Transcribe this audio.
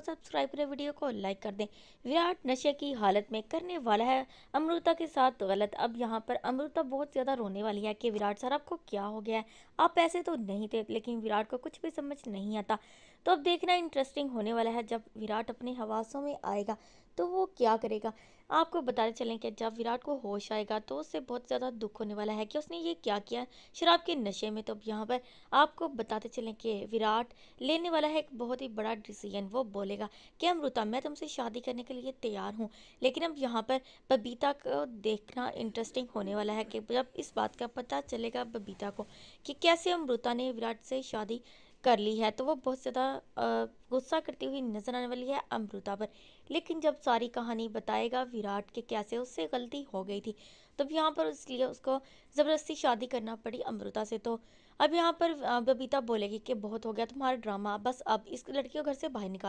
को सब्सक्राइब करें वीडियो को लाइक कर दें विराट नशे की हालत में करने वाला है अमृता के साथ गलत अब यहाँ पर अमृता बहुत ज़्यादा रोने वाली है कि विराट सर आपको क्या हो गया है आप पैसे तो नहीं थे लेकिन विराट को कुछ भी समझ नहीं आता तो अब देखना इंटरेस्टिंग होने वाला है जब विराट अपने हवासों में आएगा तो वो क्या करेगा आपको बताते चलें कि जब विराट को होश आएगा तो उससे बहुत ज़्यादा दुख होने वाला है कि उसने ये क्या किया शराब के नशे में तो अब यहाँ पर आपको बताते चलें कि विराट लेने वाला है एक बहुत ही बड़ा डिसीजन वो बोलेगा कि अमृता मैं तुमसे शादी करने के लिए तैयार हूँ लेकिन अब यहाँ पर बबीता को देखना इंटरेस्टिंग होने वाला है कि जब इस बात का पता चलेगा बबीता को कि कैसे अमृता ने विराट से शादी कर ली है तो वो बहुत ज़्यादा गुस्सा करती हुई नज़र आने वाली है अमृता पर लेकिन जब सारी कहानी बताएगा विराट के कैसे उससे गलती हो गई थी तो यहाँ पर इसलिए उसको ज़बरदस्ती शादी करना पड़ी अमृता से तो अब यहाँ पर बबीता बोलेगी कि बहुत हो गया तुम्हारा ड्रामा बस अब इस लड़की को घर से बाहर निकाल